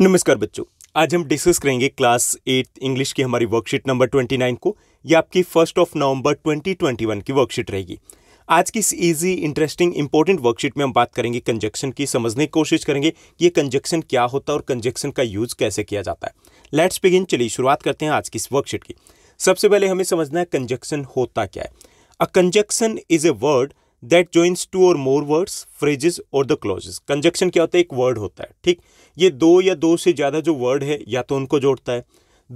नमस्कार बच्चों आज हम डिस्कस करेंगे क्लास एट इंग्लिश की हमारी वर्कशीट नंबर ट्वेंटी नाइन को यह आपकी first of November twenty twenty one की वर्कशीट रहेगी आज की इस इजी इंटरेस्टिंग इंपॉर्टेंट वर्कशीट में हम बात करेंगे कंजक्शन की समझने की कोशिश करेंगे कि ये कंजक्शन क्या होता है और कंजक्शन का यूज़ कैसे किया जाता है लेट्स बिगिन चलिए शुरुआत करते हैं आज की इस वर्कशीट की सबसे पहले हमें समझना है कंजक्शन होता क्या है a conjunction is a word that joins two or more words phrases or the clauses conjunction क्या होता है एक वर्ड होता है ठीक ये दो या दो से ज़्यादा जो वर्ड है या तो उनको जोड़ता है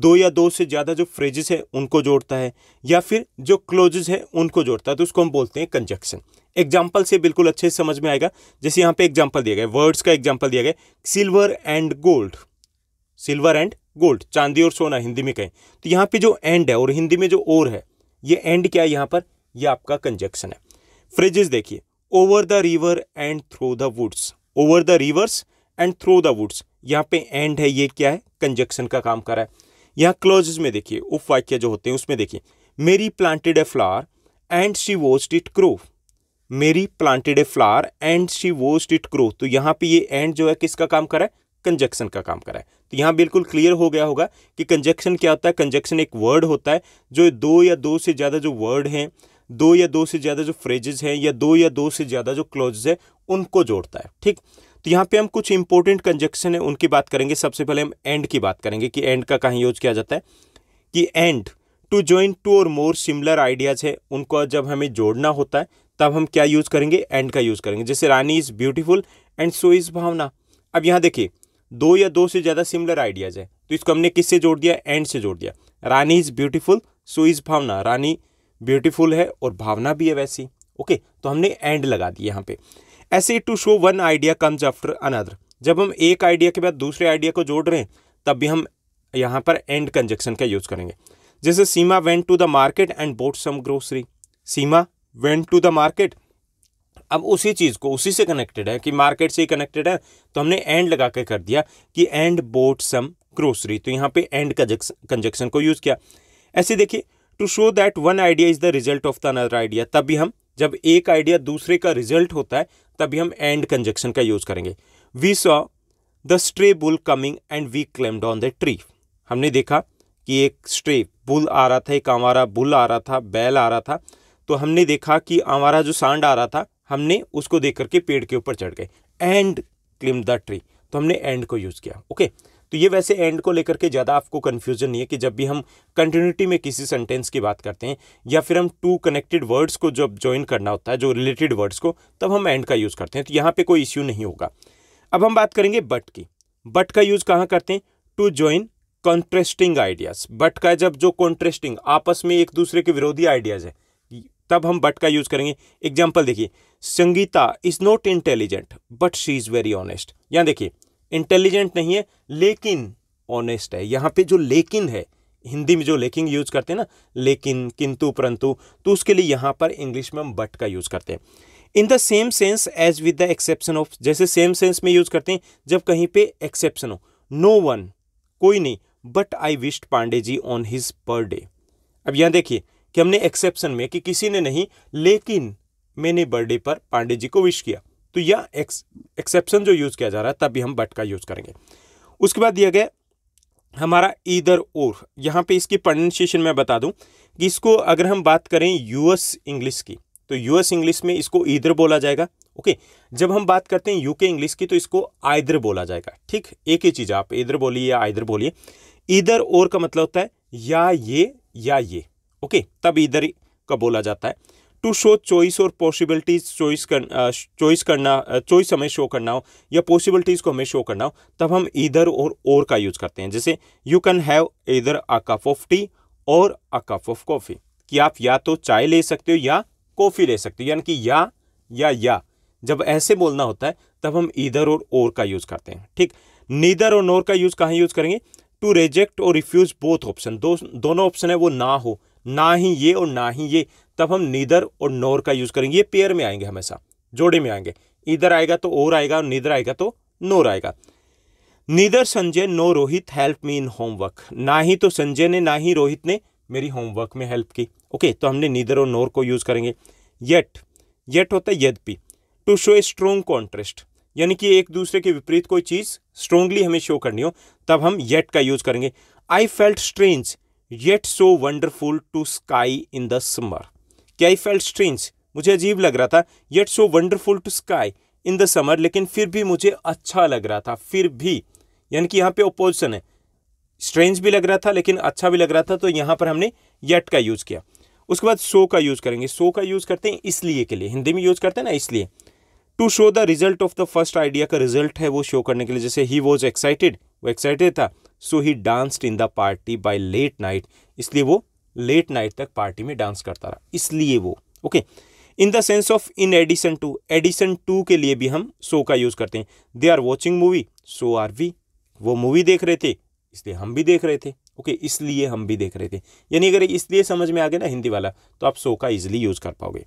दो या दो से ज़्यादा जो फ्रेजेस है उनको जोड़ता है या फिर जो क्लोजेस है उनको जोड़ता है तो उसको हम बोलते हैं कंजक्शन एग्जाम्पल से बिल्कुल अच्छे से समझ में आएगा जैसे यहाँ पे एग्जाम्पल दिया गया वर्ड्स का एग्जाम्पल दिया गया silver and gold silver and gold चांदी और सोना हिंदी में कहें तो यहाँ पे जो एंड है और हिंदी में जो और है ये एंड क्या है यहाँ पर यह आपका कंजक्शन है फ्रिजेस देखिए over the river and through the woods over the rivers and through the woods यहाँ पे एंड है ये क्या है कंजक्शन का काम कर रहा है यहाँ क्लोजेज में देखिए उप वाक्य जो होते हैं उसमें देखिए Mary planted a flower and she watched it grow Mary planted a flower and she watched it grow तो यहाँ पे ये एंड जो है किसका काम कर रहा है कंजक्शन का काम कर रहा है तो यहाँ बिल्कुल क्लियर हो गया होगा कि कंजक्शन क्या होता है कंजक्शन एक वर्ड होता है जो दो या दो से ज़्यादा जो वर्ड हैं दो या दो से ज़्यादा जो फ्रेजेज हैं या दो या दो से ज़्यादा जो क्लोज है उनको जोड़ता है ठीक तो यहाँ पे हम कुछ इंपॉर्टेंट कंजक्शन है उनकी बात करेंगे सबसे पहले हम एंड की बात करेंगे कि एंड का कहाँ यूज किया जाता है कि and to join to or more similar ideas है उनको जब हमें जोड़ना होता है तब हम क्या यूज़ करेंगे एंड का यूज़ करेंगे जैसे Rani is beautiful and so is Bhavna अब यहाँ देखिए दो या दो से ज़्यादा सिमिलर आइडियाज़ है तो इसको हमने किससे जोड़ दिया एंड से जोड़ दिया Rani is beautiful so is Bhavna Rani beautiful है और भावना भी है वैसी ओके तो हमने एंड लगा दी यहाँ पे ऐसे to show one idea comes after another जब हम एक आइडिया के बाद दूसरे आइडिया को जोड़ रहे हैं तब भी हम यहाँ पर एंड कंजक्शन का यूज़ करेंगे जैसे Seema went to the market and bought some grocery Seema went to the market अब उसी चीज़ को उसी से कनेक्टेड है कि मार्केट से ही कनेक्टेड है तो हमने एंड लगा के कर दिया कि एंड बोट सम ग्रोसरी तो यहाँ पे एंड कंजक्शन को यूज़ किया ऐसे देखिए to show that one idea is the result of the another idea तभी हम जब एक आइडिया दूसरे का रिजल्ट होता है तभी हम एंड कंजक्शन का यूज करेंगे we saw the stray bull coming and we climbed on the tree हमने देखा कि एक स्ट्रे बुल आ रहा था एक आवारा बुल आ रहा था बैल आ रहा था तो हमने देखा कि आवारा जो सांड आ रहा था हमने उसको देख करके पेड़ के ऊपर चढ़ गए एंड क्लेम द ट्री तो हमने एंड को यूज़ किया ओके okay? तो ये वैसे एंड को लेकर के ज़्यादा आपको कन्फ्यूजन नहीं है कि जब भी हम कंटिन्यूटी में किसी सेंटेंस की बात करते हैं या फिर हम टू कनेक्टेड वर्ड्स को जब ज्वाइन करना होता है जो रिलेटेड वर्ड्स को तब हम एंड का यूज़ करते हैं तो यहाँ पर कोई इश्यू नहीं होगा अब हम बात करेंगे बट की बट का यूज़ कहाँ करते हैं to join contrasting ideas but का जब जो कॉन्ट्रेस्टिंग आपस में एक दूसरे के विरोधी आइडियाज़ है तब हम बट का यूज़ करेंगे एग्जाम्पल देखिए Sangeeta is not intelligent but she is very honest यहाँ देखिए इंटेलिजेंट नहीं है लेकिन ऑनेस्ट है यहाँ पे जो लेकिन है हिंदी में जो लेकिन यूज करते हैं ना लेकिन किंतु परंतु तो उसके लिए यहाँ पर इंग्लिश में हम बट का यूज करते हैं in the same sense as with the exception of जैसे सेम सेंस में यूज करते हैं जब कहीं पे एक्सेप्शन हो नो वन कोई नहीं but I wished Pandey ji on his birthday अब यहाँ देखिए कि हमने एक्सेप्शन में कि किसी ने नहीं लेकिन मैंने बर्थडे पर पांडे जी को विश किया तो या एक्सेप्शन जो यूज़ किया जा रहा है तब भी हम बट का यूज़ करेंगे उसके बाद दिया गया हमारा इधर और यहाँ पे इसकी प्रोनाशिएशन मैं बता दूँ कि इसको अगर हम बात करें यूएस इंग्लिश की तो यूएस इंग्लिश में इसको ईदर बोला जाएगा ओके जब हम बात करते हैं यूके इंग्लिश की तो इसको आइदर बोला जाएगा ठीक एक ही चीज़ आप इधर बोलिए या आइधर बोलिए इधर और का मतलब होता है या ये या ये ओके तब इधर का बोला जाता है to show choice or possibilities choice कर चॉइस करना चॉइस हमें शो करना हो या पॉसिबिलिटीज़ को हमें शो करना हो तब हम इधर और और का यूज़ करते हैं जैसे यू कैन हैव इधर अ कप ऑफ टी और अ कप ऑफ कॉफ़ी कि आप या तो चाय ले सकते हो या कॉफ़ी ले सकते हो यानी कि या या या जब ऐसे बोलना होता है तब हम इधर और और का यूज़ करते हैं ठीक नीदर और नोर का यूज़ कहाँ यूज़ करेंगे to reject or refuse both option दो दोनों ऑप्शन है वो ना हो ना ही ये और ना ही ये तब हम नीदर और नोर का यूज़ करेंगे ये पेयर में आएंगे हमेशा जोड़े में आएंगे इधर आएगा तो और आएगा और नीदर आएगा तो नोर आएगा neither Sanjay nor Rohit help me in homework ना ही तो संजय ने ना ही रोहित ने मेरी होमवर्क में हेल्प की ओके तो हमने नीदर और नोर को यूज़ करेंगे येट येट होता है यद्यपि to show a strong contrast यानी कि एक दूसरे के विपरीत कोई चीज़ स्ट्रोंगली हमें शो करनी हो तब हम येट का यूज़ करेंगे I felt strange yet so wonderful to sky in the summer I felt strange मुझे अजीब लग रहा था yet so wonderful to sky in the summer लेकिन फिर भी मुझे अच्छा लग रहा था फिर भी यानी कि यहाँ पे ओपोजिशन है स्ट्रेंज भी लग रहा था लेकिन अच्छा भी लग रहा था तो यहाँ पर हमने येट का यूज़ किया उसके बाद सो का यूज़ करेंगे सो का यूज़ करते हैं इसलिए के लिए हिंदी में यूज़ करते हैं ना इसलिए to show the result of the first idea का रिजल्ट है वो शो करने के लिए जैसे ही वॉज एक्साइटेड वो एक्साइटेड था so he danced in the party by late night इसलिए वो लेट नाइट तक पार्टी में डांस करता रहा इसलिए वो okay in the sense of in addition to addition to के लिए भी हम सो का यूज़ करते हैं they are watching movie so are we वो मूवी देख रहे थे इसलिए हम भी देख रहे थे ओके okay, इसलिए हम भी देख रहे थे यानी अगर इसलिए समझ में आ गया ना हिंदी वाला तो आप सो का इजिली यूज़ कर पाओगे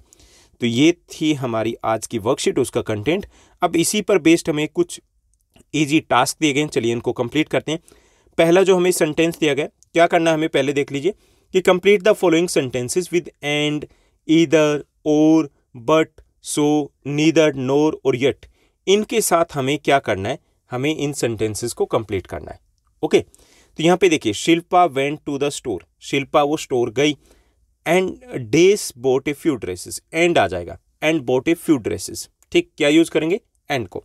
तो ये थी हमारी आज की वर्कशीट उसका कंटेंट अब इसी पर बेस्ड हमें कुछ इजी टास्क दिए गए चलिए इनको कंप्लीट करते हैं पहला जो हमें सेंटेंस दिया गया क्या करना हमें पहले देख लीजिए कि complete the following sentences with and either or but so neither nor or yet इनके साथ हमें क्या करना है हमें इन सेंटेंसेस को कंप्लीट करना है ओके तो यहाँ पे देखिए Shilpa went to the store Shilpa वो स्टोर गई एंड डेस bought a few dresses and आ जाएगा and bought a few dresses ठीक क्या यूज करेंगे एंड को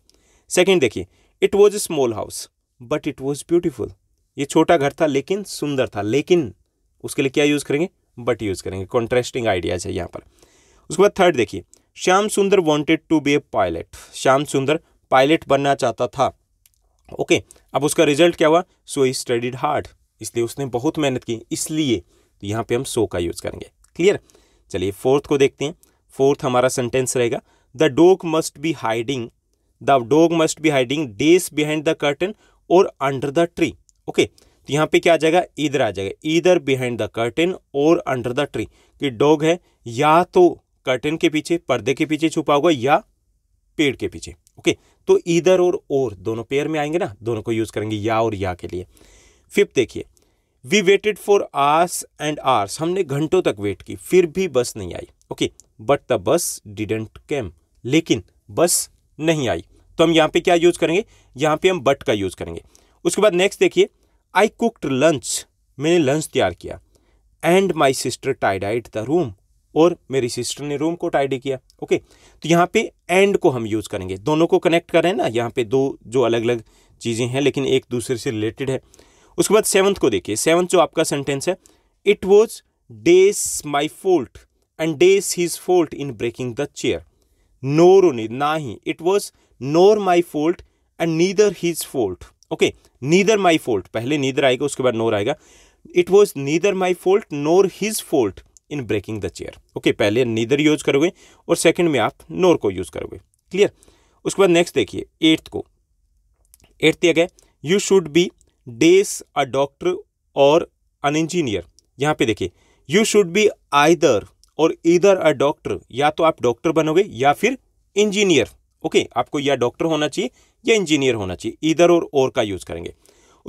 सेकेंड देखिए it was a small house but it was beautiful ये छोटा घर था लेकिन सुंदर था लेकिन उसके लिए क्या यूज़ करेंगे बट यूज़ करेंगे कॉन्ट्रेस्टिंग आइडियाज़ है यहाँ पर उसके बाद थर्ड देखिए Shyam Sundar wanted to be a pilot Shyam Sundar pilot बनना चाहता था ओके okay, अब उसका रिजल्ट क्या हुआ सो ही स्टडीड हार्ड इसलिए उसने बहुत मेहनत की इसलिए तो यहाँ पे हम सो का यूज़ करेंगे क्लियर चलिए फोर्थ को देखते हैं फोर्थ हमारा सेंटेंस रहेगा the dog must be hiding the dog must be hiding either behind the curtain or under the tree okay तो यहाँ पे क्या आ जाएगा इधर आ जाएगा इधर behind the curtain or under the tree कि डॉग है या तो कर्टेन के पीछे पर्दे के पीछे छुपा होगा या पेड़ के पीछे ओके तो इधर और और दोनों पेयर में आएंगे ना दोनों को यूज करेंगे या और या के लिए फिफ्थ देखिए we waited for hours and hours हमने घंटों तक वेट की फिर भी बस नहीं आई okay but the bus didn't came लेकिन बस नहीं आई तो हम यहाँ पे क्या यूज करेंगे यहाँ पे हम बट का यूज करेंगे उसके बाद नेक्स्ट देखिए आई कुकड लंच मैंने लंच तैयार किया and my sister tidied the room और मेरी सिस्टर ने रूम को टाइडी किया ओके तो यहाँ पे एंड को हम यूज़ करेंगे दोनों को कनेक्ट कर रहे हैं ना यहाँ पे दो जो अलग अलग चीज़ें हैं लेकिन एक दूसरे से रिलेटेड है उसके बाद सेवन्थ को देखिए सेवन्थ जो आपका सेंटेंस है it was either my fault and either his fault in breaking the chair nor only ना ही it was nor my fault and neither his fault okay neither my fault पहले neither आएगा उसके बाद nor आएगा it was neither my fault nor his fault in breaking the chair okay पहले neither use करोगे और सेकंड में आप नोर को यूज करोगे क्लियर उसके बाद नेक्स्ट देखिए एट्थ को एट्थ दिया गया you should be either a doctor or an engineer यहाँ पे देखिए यू शुड बी आइदर और इधर अ डॉक्टर या तो आप डॉक्टर बनोगे या फिर इंजीनियर ओके आपको या डॉक्टर होना चाहिए या इंजीनियर होना चाहिए इधर और और का यूज करेंगे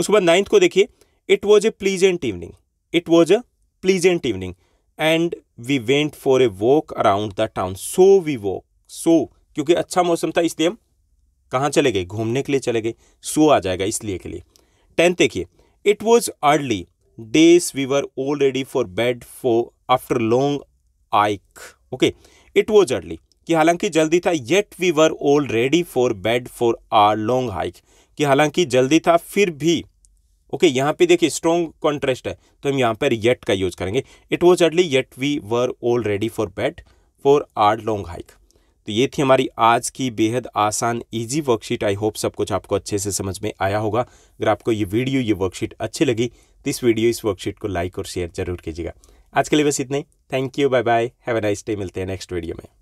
उसके बाद नाइन्थ को देखिए it was a pleasant evening it was a pleasant evening and we went for a walk around the town so we walk so क्योंकि अच्छा मौसम था इसलिए हम कहाँ चले गए घूमने के लिए चले गए सो आ जाएगा इसलिए के लिए टेंथ देखिए it was early days we were already for bed for after long hike okay it was early कि हालांकि जल्दी था yet we were all ready for bed for our long hike कि हालांकि जल्दी था फिर भी ओके okay, यहाँ पे देखिए स्ट्रॉन्ग कॉन्ट्रेस्ट है तो हम यहाँ पर येट का यूज करेंगे it was early yet we were all ready for bed for our long hike तो ये थी हमारी आज की बेहद आसान इजी वर्कशीट आई होप सब कुछ आपको अच्छे से समझ में आया होगा अगर आपको ये वीडियो ये वर्कशीट अच्छी लगी तो इस वीडियो इस वर्कशीट को लाइक और शेयर जरूर कीजिएगा आज के लिए बस इतना ही thank you bye bye have a nice day मिलते हैं नेक्स्ट वीडियो में